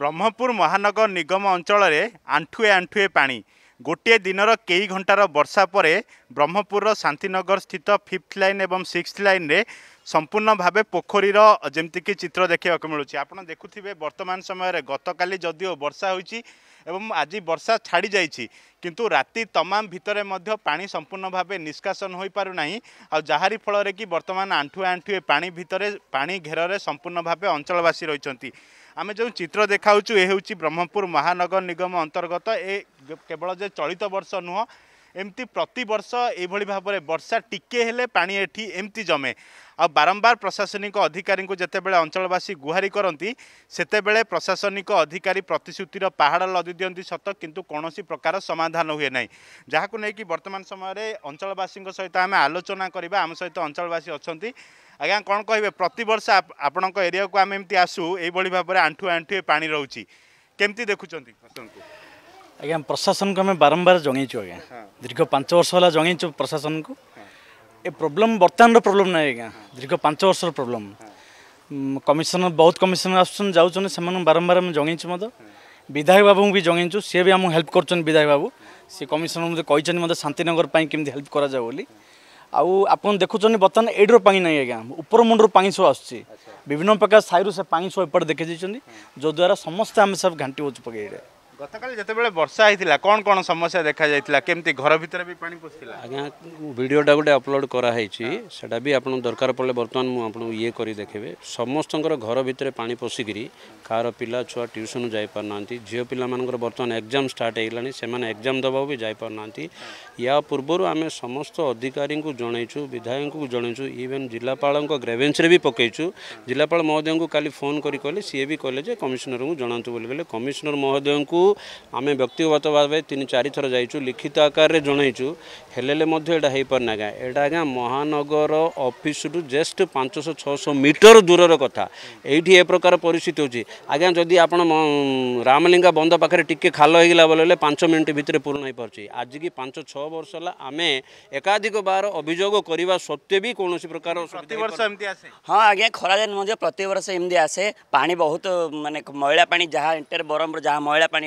ବ୍ରହ୍ମପୁର ମହାନଗର ନିଗମ ଅଞ୍ଚଳରେ ଆଣ୍ଠୁଏ ଆଣ୍ଠୁଏ ପାଣି ଗୋଟିଏ ଦିନର କେଇ ଘଣ୍ଟାର ବର୍ଷା ପରେ ବ୍ରହ୍ମପୁରର ଶାନ୍ତିନଗର ସ୍ଥିତ ଫିଫ୍ଥ ଲାଇନ୍ ଏବଂ ସିକ୍ସଥ ଲାଇନ୍ରେ ସମ୍ପୂର୍ଣ୍ଣ ଭାବେ ପୋଖରୀର ଯେମିତିକି ଚିତ୍ର ଦେଖିବାକୁ ମିଳୁଛି ଆପଣ ଦେଖୁଥିବେ ବର୍ତ୍ତମାନ ସମୟରେ ଗତକାଲି ଯଦିଓ ବର୍ଷା ହୋଇଛି ଏବଂ ଆଜି ବର୍ଷା ଛାଡ଼ିଯାଇଛି କିନ୍ତୁ ରାତି ତମାମ ଭିତରେ ମଧ୍ୟ ପାଣି ସମ୍ପୂର୍ଣ୍ଣ ଭାବେ ନିଷ୍କାସନ ହୋଇପାରୁନାହିଁ ଆଉ ଯାହାରି ଫଳରେ କି ବର୍ତ୍ତମାନ ଆଣ୍ଠୁଏ ଆଣ୍ଠୁଏ ପାଣି ଭିତରେ ପାଣି ଘେରରେ ସମ୍ପୂର୍ଣ୍ଣ ଭାବେ ଅଞ୍ଚଳବାସୀ ରହିଛନ୍ତି ଆମେ ଯେଉଁ ଚିତ୍ର ଦେଖାଉଛୁ ଏ ହେଉଛି ବ୍ରହ୍ମପୁର ମହାନଗର ନିଗମ ଅନ୍ତର୍ଗତ ଏ କେବଳ ଯେ ଚଳିତ ବର୍ଷ ନୁହଁ ଏମିତି ପ୍ରତିବର୍ଷ ଏଇଭଳି ଭାବରେ ବର୍ଷା ଟିକେ ହେଲେ ପାଣି ଏଠି ଏମିତି ଜମେ ଆଉ ବାରମ୍ବାର ପ୍ରଶାସନିକ ଅଧିକାରୀଙ୍କୁ ଯେତେବେଳେ ଅଞ୍ଚଳବାସୀ ଗୁହାରି କରନ୍ତି ସେତେବେଳେ ପ୍ରଶାସନିକ ଅଧିକାରୀ ପ୍ରତିଶ୍ରୁତିର ପାହାଡ଼ ଲଦି ଦିଅନ୍ତି ସତ କିନ୍ତୁ କୌଣସି ପ୍ରକାର ସମାଧାନ ହୁଏ ନାହିଁ ଯାହାକୁ ନେଇକି ବର୍ତ୍ତମାନ ସମୟରେ ଅଞ୍ଚଳବାସୀଙ୍କ ସହିତ ଆମେ ଆଲୋଚନା କରିବା ଆମ ସହିତ ଅଞ୍ଚଳବାସୀ ଅଛନ୍ତି ଆଜ୍ଞା କ'ଣ କହିବେ ପ୍ରତିବର୍ଷ ଆପଣଙ୍କ ଏରିଆକୁ ଆମେ ଏମିତି ଆସୁ ଏଇଭଳି ଭାବରେ ଆଣ୍ଠୁ ଆଣ୍ଠୁଏ ପାଣି ରହୁଛି କେମିତି ଦେଖୁଛନ୍ତି ଆଜ୍ଞା ପ୍ରଶାସନକୁ ଆମେ ବାରମ୍ବାର ଜଣାଇଛୁ ଆଜ୍ଞା ଦୀର୍ଘ ପାଞ୍ଚ ବର୍ଷ ହେଲା ଜଣାଇଛୁ ପ୍ରଶାସନକୁ ଏ ପ୍ରୋବ୍ଲେମ୍ ବର୍ତ୍ତମାନର ପ୍ରୋବ୍ଲେମ୍ ନାହିଁ ଆଜ୍ଞା ଦୀର୍ଘ ପାଞ୍ଚ ବର୍ଷର ପ୍ରୋବ୍ଲେମ୍ କମିଶନର ବହୁତ କମିଶନର ଆସୁଛନ୍ତି ଯାଉଛନ୍ତି ସେମାନଙ୍କୁ ବାରମ୍ବାର ଆମେ ଜଣାଇଛୁ ମଧ୍ୟ ବିଧାୟକ ବାବୁଙ୍କୁ ବି ଜଣାଇଛୁ ସିଏ ବି ଆମକୁ ହେଲ୍ପ କରୁଛନ୍ତି ବିଧାୟକ ବାବୁ ସିଏ କମିଶନର ମୋତେ କହିଛନ୍ତି ମୋତେ ଶାନ୍ତିନଗର ପାଇଁ କେମିତି ହେଲ୍ପ କରାଯାଉ ବୋଲି ଆଉ ଆପଣ ଦେଖୁଛନ୍ତି ବର୍ତ୍ତମାନ ଏଇଟିର ପାଣି ନାହିଁ ଆଜ୍ଞା ଉପର ମୁଣ୍ଡରୁ ପାଣି ସବୁ ଆସୁଛି ବିଭିନ୍ନ ପ୍ରକାର ସାହିରୁ ସେ ପାଣି ସବୁ ଏପଟେ ଦେଖେଇ ଦେଇଛନ୍ତି ଯଦ୍ୱାରା ସମସ୍ତେ ଆମେ ସବୁ ଘାଣ୍ଟି ହେଉଛୁ ପକେଇରେ ଗତକାଲି ଯେତେବେଳେ ବର୍ଷା ହେଇଥିଲା କ'ଣ କ'ଣ ସମସ୍ୟା ଦେଖାଯାଇଥିଲା କେମିତି ଘର ଭିତରେ ବି ପାଣି ପଶିଥିଲା ଆଜ୍ଞା ଭିଡ଼ିଓଟା ଗୋଟେ ଅପଲୋଡ଼ କରାହେଇଛି ସେଇଟା ବି ଆପଣ ଦରକାର ପଡ଼ିଲେ ବର୍ତ୍ତମାନ ମୁଁ ଆପଣଙ୍କୁ ଇଏ କରି ଦେଖେଇବେ ସମସ୍ତଙ୍କର ଘର ଭିତରେ ପାଣି ପଶିକିରି କାହାର ପିଲା ଛୁଆ ଟିଉସନ୍ ଯାଇପାରୁନାହାନ୍ତି ଝିଅ ପିଲାମାନଙ୍କର ବର୍ତ୍ତମାନ ଏକ୍ଜାମ୍ ଷ୍ଟାର୍ଟ ହେଇଗଲାଣି ସେମାନେ ଏକ୍ଜାମ୍ ଦେବାକୁ ବି ଯାଇପାରୁନାହାନ୍ତି ୟା ପୂର୍ବରୁ ଆମେ ସମସ୍ତ ଅଧିକାରୀଙ୍କୁ ଜଣେଇଛୁ ବିଧାୟକଙ୍କୁ ଜଣେଇଛୁ ଇଭେନ୍ ଜିଲ୍ଲାପାଳଙ୍କ ଗ୍ରେଭେନ୍ସରେ ବି ପକେଇଛୁ ଜିଲ୍ଲାପାଳ ମହୋଦୟଙ୍କୁ କାଲି ଫୋନ୍ କରି କହିଲେ ସିଏ ବି କହିଲେ ଯେ କମିଶନରଙ୍କୁ ଜଣାନ୍ତୁ ବୋଲି କହିଲେ କମିଶନର ମହୋଦୟଙ୍କୁ ଆମେ ବ୍ୟକ୍ତିଗତ ଭାବେ ତିନି ଚାରିଥର ଯାଇଛୁ ଲିଖିତ ଆକାରରେ ଜଣାଇଛୁ ହେଲେ ମଧ୍ୟ ଏଇଟା ହେଇପାରୁନି ଆଜ୍ଞା ଏଇଟା ଆଜ୍ଞା ମହାନଗର ଅଫିସରୁ ଜଷ୍ଟ ପାଞ୍ଚଶହ ଛଅଶହ ମିଟର ଦୂରର କଥା ଏଇଠି ଏ ପ୍ରକାର ପରିସ୍ଥିତି ହେଉଛି ଆଜ୍ଞା ଯଦି ଆପଣ ରାମଲିଙ୍ଗା ବନ୍ଧ ପାଖରେ ଟିକେ ଖାଲ ହେଇଗଲା ବୋଲେ ପାଞ୍ଚ ମିନିଟ୍ ଭିତରେ ପୂରଣ ହେଇପାରୁଛି ଆଜିକି ପାଞ୍ଚ ଛଅ ବର୍ଷ ହେଲା ଆମେ ଏକାଧିକ ବାର ଅଭିଯୋଗ କରିବା ସତ୍ତ୍ୱେ ବି କୌଣସି ପ୍ରକାର ହଁ ଆଜ୍ଞା ଖରାଦିନ ମଧ୍ୟ ପ୍ରତିବର୍ଷ ଏମିତି ଆସେ ପାଣି ବହୁତ ମାନେ ମଇଳା ପାଣି ଯାହା ଏଣ୍ଟର ବ୍ରହ୍ମପୁର ଯାହା ମଇଳା ପାଣି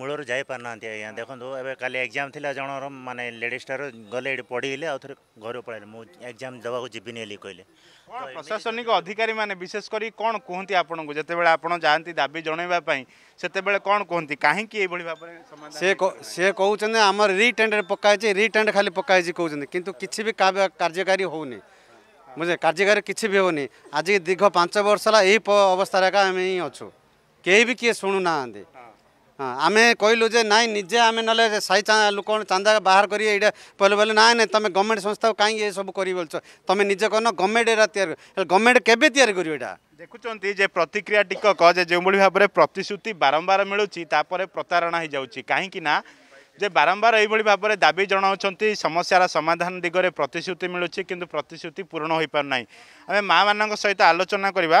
ମୂଳରୁ ଯାଇପାରୁନାହାନ୍ତି ଆଜ୍ଞା ଦେଖନ୍ତୁ ଏବେ କାଲି ଏକ୍ଜାମ୍ ଥିଲା ଜଣର ମାନେ ଲେଡ଼ିସ୍ଟାର ଗଲେ ଏଠି ପଢ଼ିଲେ ଆଉ ଥରେ ଘରକୁ ପଳାଇଲେ ମୁଁ ଏକ୍ଜାମ୍ ଦେବାକୁ ଯିବିନି ବୋଲି କହିଲେ ପ୍ରଶାସନିକ ଅଧିକାରୀମାନେ ବିଶେଷ କରି କ'ଣ କୁହନ୍ତି ଆପଣଙ୍କୁ ଯେତେବେଳେ ଆପଣ ଯାଆନ୍ତି ଦାବି ଜଣାଇବା ପାଇଁ ସେତେବେଳେ କ'ଣ କୁହନ୍ତି କାହିଁକି ଏଇଭଳି ଭାବରେ ସେ ସେ କହୁଛନ୍ତି ଆମର ରିଟେଣ୍ଡରେ ପକା ହେଇଛି ରିଟେଣ୍ଡ ଖାଲି ପକା ହେଇଛି କହୁଛନ୍ତି କିନ୍ତୁ କିଛି ବି କାର୍ଯ୍ୟକାରୀ ହେଉନି ବୁଝେ କାର୍ଯ୍ୟକାରୀ କିଛି ବି ହେଉନି ଆଜି ଦୀର୍ଘ ପାଞ୍ଚ ବର୍ଷ ହେଲା ଏଇ ଅବସ୍ଥାରେ ଏକା ଆମେ ହିଁ ଅଛୁ କେହି ବି କିଏ ଶୁଣୁନାହାନ୍ତି ଆମେ କହିଲୁ ଯେ ନାଇଁ ନିଜେ ଆମେ ନହେଲେ ସାଇ ଲୋକ ଚାନ୍ଦା ବାହାର କରି ଏଇଟା ପହିଲେ ବୋଲେ ନାଇଁ ନାଇଁ ତମେ ଗଭର୍ଣ୍ଣମେଣ୍ଟ ସଂସ୍ଥାକୁ କାହିଁକି ଏସବୁ କରିବି ବୋଲୁଛ ତମେ ନିଜେ କହନ ଗଭର୍ଣ୍ଣମେଣ୍ଟ ଏଇଟା ତିଆରି ଗଭର୍ଣ୍ଣମେଣ୍ଟ କେବେ ତିଆରି କରିବ ଏଇଟା ଦେଖୁଛନ୍ତି ଯେ ପ୍ରତିକ୍ରିୟା ଟିକ କ ଯେ ଯେଉଁଭଳି ଭାବରେ ପ୍ରତିଶ୍ରୁତି ବାରମ୍ବାର ମିଳୁଛି ତାପରେ ପ୍ରତାରଣା ହେଇଯାଉଛି କାହିଁକି ନା ଯେ ବାରମ୍ବାର ଏଇଭଳି ଭାବରେ ଦାବି ଜଣାଉଛନ୍ତି ସମସ୍ୟାର ସମାଧାନ ଦିଗରେ ପ୍ରତିଶ୍ରୁତି ମିଳୁଛି କିନ୍ତୁ ପ୍ରତିଶ୍ରୁତି ପୂରଣ ହୋଇପାରୁନାହିଁ ଆମେ ମାଆମାନଙ୍କ ସହିତ ଆଲୋଚନା କରିବା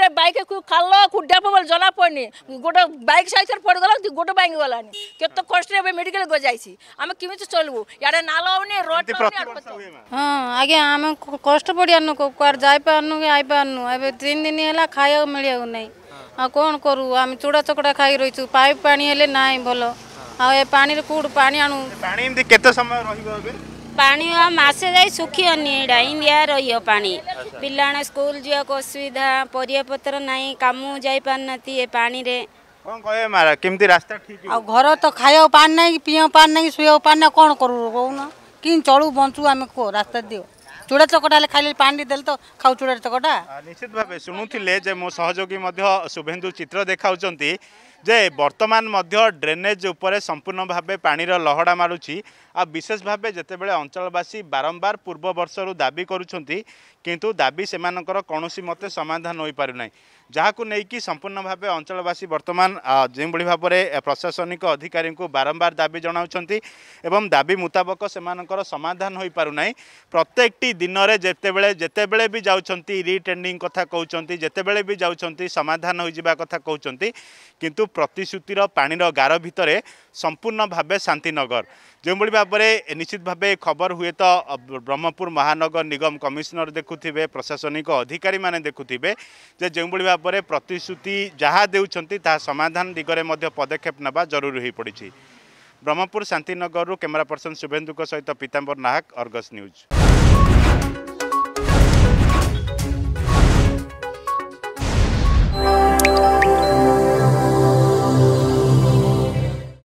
রে বাইকে খালো কুড্ডা বলে জনা পড়নি গোটে বাইক সাইকেল পড়িগল গোটে বাইক গলানি কত কষ্টে এবার মেডিকাল গজাইছি আমি কেমিতি চলবু ইয়াড়ে নাল হবনি রোড হ্যাঁ আজ্ঞা আমি কষ্ট পড়িয়ারনু কুয়ার যাইপারনু কি আইপারনু এবার তিন দিন হেলা খাইয়া মিলিয়াকু নাই ଆଉ କ'ଣ କରୁ ଆମେ ଚୁଡ଼ା ଚକଡ଼ା ଖାଇ ରହିଛୁ ପାଇପ୍ ପାଣି ହେଲେ ନାହିଁ ଭଲ ଆଉ ଏ ପାଣିରେ କେଉଁଠୁ ପାଣି ଆଣୁ ପାଣି ଏମିତି କେତେ ସମୟ ରହିବ ଏବେ ପାଣି ମାସେ ଯାଇ ଶୁଖିବନି ଏଇଟା ଇନ୍ଦିଆ ରହିବ ପାଣି ପିଲାମାନେ ସ୍କୁଲ ଯିବାକୁ ଅସୁବିଧା ପରିବାପତ୍ର ନାହିଁ କାମକୁ ଯାଇପାରୁନାହାନ୍ତି ଏ ପାଣିରେ କ'ଣ କହିବେ ମାରା କେମିତି ରାସ୍ତା ଠିକ୍ ଆଉ ଘର ତ ଖାଇବାକୁ ପାଣି ନାହିଁ ପିଇବାକୁ ପାଣି ନାହିଁ ଶୋଇବାକୁ ପାଣି ନାହିଁ କ'ଣ କରୁ କହୁନ କେମିତି ଚଳୁ ବଞ୍ଚୁ ଆମେ କୁହ ରାସ୍ତା ଦିଅ ଚୁଡ଼ା ଚକଟା ହେଲେ ଖାଇଲେ ପାଣି ଦେଲେ ତ ଖାଉ ଚୁଡ଼ା ଚକଟା ନିଶ୍ଚିତ ଭାବେ ଶୁଣୁଥିଲେ ଯେ ମୋ ସହଯୋଗୀ ମଧ୍ୟ ଶୁଭେନ୍ଦୁ ଚିତ୍ର ଦେଖାଉଛନ୍ତି যে বর্তমান মধ্য ড্রেনেজ উপরে সম্পূর্ণ ভাবে পানির লহড়া মারুছি আর বিশেষ ভাবে যেতবে অঞ্চলবাসী বারম্বার পূর্ব বর্ষর দাবি করছেন কিন্তু দাবি সেমানকর কৌশি মতে সমাধান হয়ে না যাহাকু নেইকি সম্পূর্ণ ভাবে অঞ্চলবাসী বর্তমান যেভাবে ভাবে প্রশাসনিক অধিকারী বারম্বার দাবি জনাওছেন এবং দাবি মুতাবক সেমানকর সমাধান হয়ে পু না প্রত্যেকটি দিনরে যেতবে যেতবে বি যাচ্ছেন রিটেন্ডিং কথা কৌন যেতবে বি যাচ্ছেন সমাধান হয়ে যা কথা কৌন কিন্তু ପ୍ରତିଶ୍ରୁତିର ପାଣିର ଗାର ଭିତରେ ସମ୍ପୂର୍ଣ୍ଣ ଭାବେ ଶାନ୍ତିନଗର ଯେଉଁଭଳି ଭାବରେ ନିଶ୍ଚିତ ଭାବେ ଖବର ହୁଏତ ବ୍ରହ୍ମପୁର ମହାନଗର ନିଗମ କମିଶନର ଦେଖୁଥିବେ ପ୍ରଶାସନିକ ଅଧିକାରୀମାନେ ଦେଖୁଥିବେ ଯେ ଯେଉଁଭଳି ଭାବରେ ପ୍ରତିଶ୍ରୁତି ଯାହା ଦେଉଛନ୍ତି ତାହା ସମାଧାନ ଦିଗରେ ମଧ୍ୟ ପଦକ୍ଷେପ ନେବା ଜରୁରୀ ହୋଇପଡ଼ିଛି ବ୍ରହ୍ମପୁର ଶାନ୍ତିନଗରରୁ କ୍ୟାମେରା ପର୍ସନ୍ ଶୁଭେନ୍ଦୁଙ୍କ ସହିତ ପୀତାମ୍ବର ନାହକ ଅର୍ଗସ୍ ନ୍ୟୁଜ୍